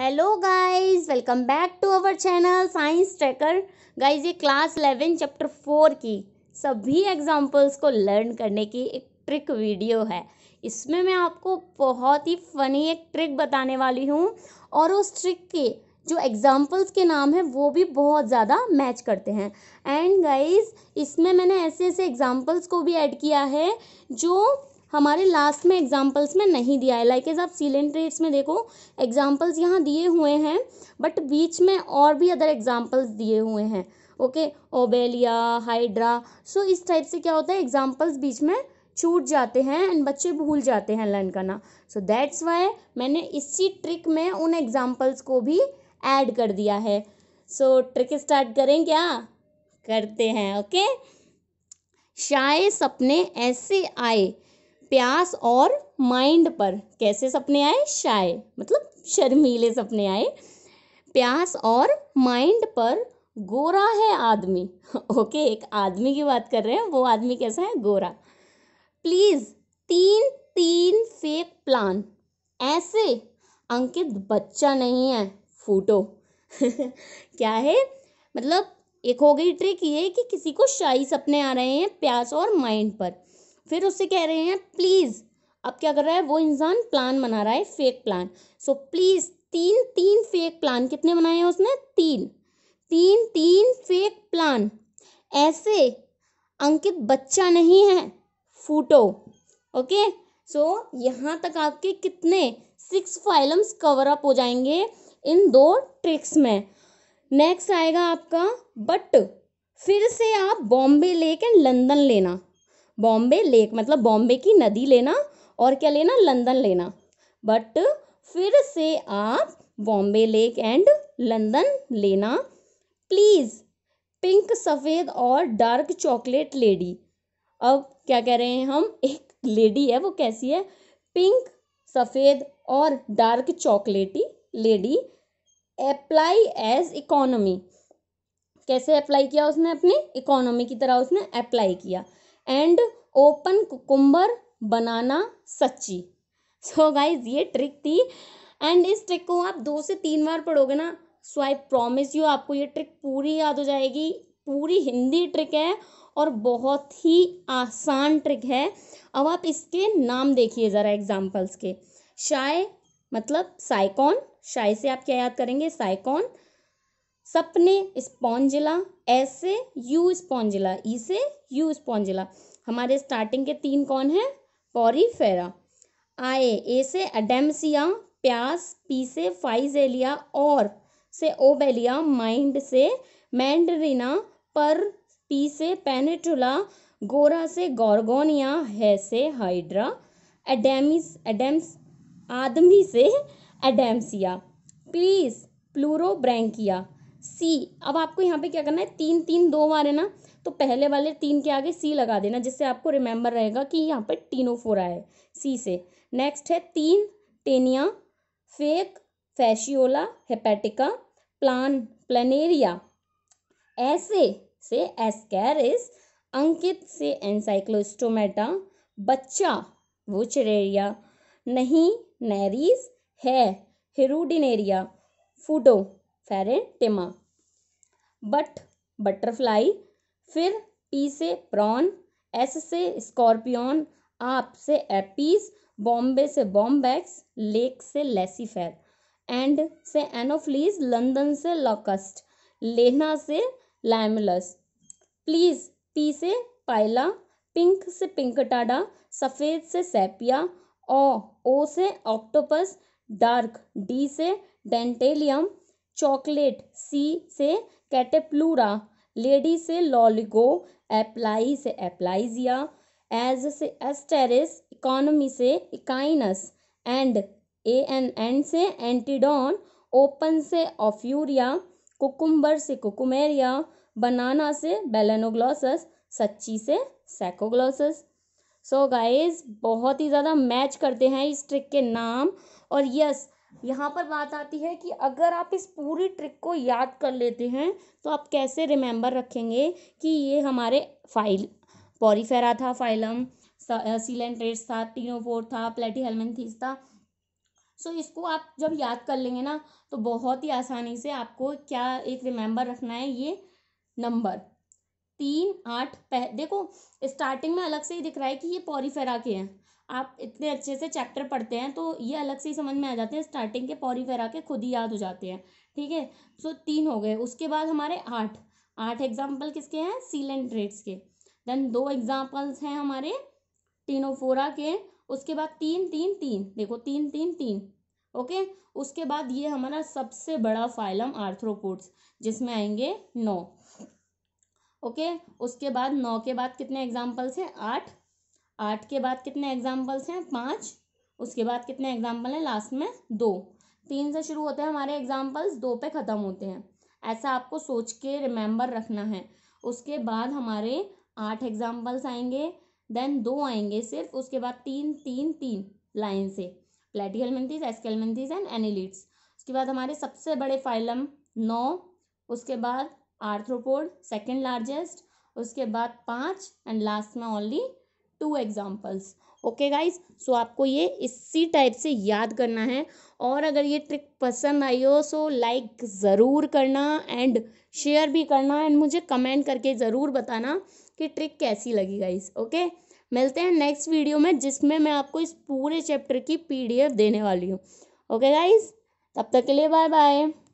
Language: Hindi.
Hello guys welcome back to our channel science tracker guys ये क्लास इलेवन चैप्टर फोर की सभी एग्जांपल्स को लर्न करने की एक ट्रिक वीडियो है इसमें मैं आपको बहुत ही फनी एक ट्रिक बताने वाली हूँ और उस ट्रिक के जो एग्जाम्पल्स के नाम हैं वो भी बहुत ज़्यादा मैच करते हैं एंड गाइज इसमें मैंने ऐसे ऐसे एग्जाम्पल्स को भी ऐड किया है जो हमारे लास्ट में एग्जाम्पल्स में नहीं दिया है लाइक एज आप सीलेंट रेट्स में देखो एग्जाम्पल्स यहाँ दिए हुए हैं बट बीच में और भी अदर एग्जाम्पल्स दिए हुए हैं ओके ओबेलिया हाइड्रा सो इस टाइप से क्या होता है एग्जाम्पल्स बीच में छूट जाते हैं एंड बच्चे भूल जाते हैं लर्न करना सो दैट्स वाई मैंने इसी ट्रिक में उन एग्जाम्पल्स को भी एड कर दिया है सो so, ट्रिक स्टार्ट करें क्या करते हैं ओके okay? शाये सपने ऐसे आए प्यास और माइंड पर कैसे सपने आए शाय मतलब शर्मीले सपने आए प्यास और माइंड पर गोरा है आदमी ओके एक आदमी की बात कर रहे हैं वो आदमी कैसा है गोरा प्लीज़ तीन तीन फेक प्लान ऐसे अंकित बच्चा नहीं है फूटो क्या है मतलब एक हो गई ट्रिक ये कि किसी को शाही सपने आ रहे हैं प्यास और माइंड पर फिर उससे कह रहे हैं प्लीज़ अब क्या कर रहा है वो इंसान प्लान बना रहा है फेक प्लान सो प्लीज़ तीन तीन फेक प्लान कितने बनाए हैं उसने तीन तीन तीन फेक प्लान ऐसे अंकित बच्चा नहीं है फूटो ओके सो so, यहाँ तक आपके कितने सिक्स फाइलम्स कवर अप हो जाएंगे इन दो ट्रिक्स में नेक्स्ट आएगा आपका बट फिर से आप बॉम्बे लेके लंदन लेना बॉम्बे लेक मतलब बॉम्बे की नदी लेना और क्या लेना लंदन लेना बट फिर से आप बॉम्बे लेक एंड लंदन लेना प्लीज़ पिंक सफ़ेद और डार्क चॉकलेट लेडी अब क्या कह रहे हैं हम एक लेडी है वो कैसी है पिंक सफ़ेद और dark chocolatey lady apply as economy कैसे अप्लाई किया उसने अपने इकोनॉमी की तरह उसने अप्लाई किया एंड ओपन कुकुम्बर बनाना सच्ची सो so गाइज ये ट्रिक थी एंड इस ट्रिक को आप दो से तीन बार पढ़ोगे ना सो आई प्रोमिस यू आपको ये ट्रिक पूरी याद हो जाएगी पूरी हिंदी ट्रिक है और बहुत ही आसान ट्रिक है अब आप इसके नाम देखिए ज़रा एग्जाम्पल्स के शाय मतलब साइकॉन शाय से आप क्या याद करेंगे साइकॉन सपने स्पॉन्जिला एस से यू स्पॉन्जिला ई से यू स्पॉन्जिला हमारे स्टार्टिंग के तीन कौन हैं पॉरीफेरा आए ए से एडेमसिया प्यास पी से फाइजेलिया और से ओबेलिया माइंड से मैंडरिना पर पी से पेनेटुला गोरा से गॉर्गोनिया है से हाइड्रा एडेमिस एडेम्स आदमी से एडेम्सिया प्लीज प्लूरोब्रैंकिया सी अब आपको यहाँ पे क्या करना है तीन तीन दो बार है ना तो पहले वाले तीन के आगे सी लगा देना जिससे आपको रिमेंबर रहेगा कि यहाँ पर टीनोफोरा है सी से नेक्स्ट है तीन टेनिया फेक फैशियोला हेपेटिका प्लान प्लानेरिया ऐसे से एस्कैरिस अंकित से एनसाइक्लोस्टोमेटा बच्चा चरेरिया नहीं नैरिस है हिरूडिनेरिया फूटो फेरेटिमा बट बटरफ्लाई फिर पी से प्रॉन एस से स्कॉर्पियन आप से एपीस बॉम्बे से बॉम्बैक्स लेक से लेसीफेर एंड से एनोफ्लीज लंदन से लॉकस्ट लेना से लैमलस प्लीज़ पी से पाइला पिंक से पिंकटाडा सफ़ेद से सेपिया ओ ओ से ऑक्टोपस डार्क डी से डेंटेलियम चॉकलेट सी से कैटेप्लूरा लेडी से लॉलिगो एप्लाई से एप्लाइजिया एज से एस्टेरिस इकोनॉमी से echinus and A N and से एंटीडॉन ओपन से ऑफ्यूरिया कुकुम्बर से कुकुमेरिया बनाना से बेलेनोग्लॉसस सच्ची से सैकोग्लॉसस सो गाइज गाइस बहुत ही ज़्यादा मैच करते हैं इस ट्रिक के नाम और यस यहाँ पर बात आती है कि अगर आप इस पूरी ट्रिक को याद कर लेते हैं तो आप कैसे रिमेंबर रखेंगे कि ये हमारे फाइल पॉरीफेरा था फाइलम सीलेंट्रेट था टीनोफोर था प्लेटी हेलमेंथीस था सो so, इसको आप जब याद कर लेंगे ना तो बहुत ही आसानी से आपको क्या एक रिमेंबर रखना है ये नंबर तीन आठ पह देखो स्टार्टिंग में अलग से ही दिख रहा है कि ये पौरीफेरा के हैं आप इतने अच्छे से चैप्टर पढ़ते हैं तो ये अलग से ही समझ में आ जाते हैं स्टार्टिंग के पौरीफेरा के खुद ही याद हो जाते हैं ठीक है सो तीन हो गए उसके बाद हमारे आठ आठ एग्जाम्पल किसके हैं सीलेंट रेट्स के देन दो एग्जाम्पल्स हैं हमारे टीनोफोरा के उसके बाद तीन तीन तीन देखो तीन तीन तीन ओके उसके बाद ये हमारा सबसे बड़ा फाइलम आर्थ्रोपोड्स जिसमें आएंगे नौ ओके उसके बाद नौ के बाद कितने एग्जाम्पल्स हैं आठ आठ के बाद कितने एग्जाम्पल्स हैं पाँच उसके बाद कितने एग्जाम्पल हैं लास्ट में दो तीन से शुरू होते हैं हमारे एग्जाम्पल्स दो पे ख़त्म होते हैं ऐसा आपको सोच के रिमेंबर रखना है उसके बाद हमारे आठ एग्जाम्पल्स आएंगे देन दो आएंगे सिर्फ उसके बाद तीन तीन तीन लाइन से प्लेटिकल मेंथीज एस्केल एंड एनिलिट्स उसके बाद हमारे सबसे बड़े फाइलम नौ उसके बाद आर्थ्रोपोड सेकेंड लार्जेस्ट उसके बाद पाँच एंड लास्ट में only two examples okay guys so आपको ये इसी टाइप से याद करना है और अगर ये ट्रिक पसंद आई हो सो लाइक ज़रूर करना एंड शेयर भी करना एंड मुझे कमेंट करके ज़रूर बताना कि ट्रिक कैसी लगी गाइज ओके मिलते हैं नेक्स्ट वीडियो में जिसमें मैं आपको इस पूरे चैप्टर की पीडीएफ देने वाली हूँ ओके गाइज तब तक के लिए बाय बाय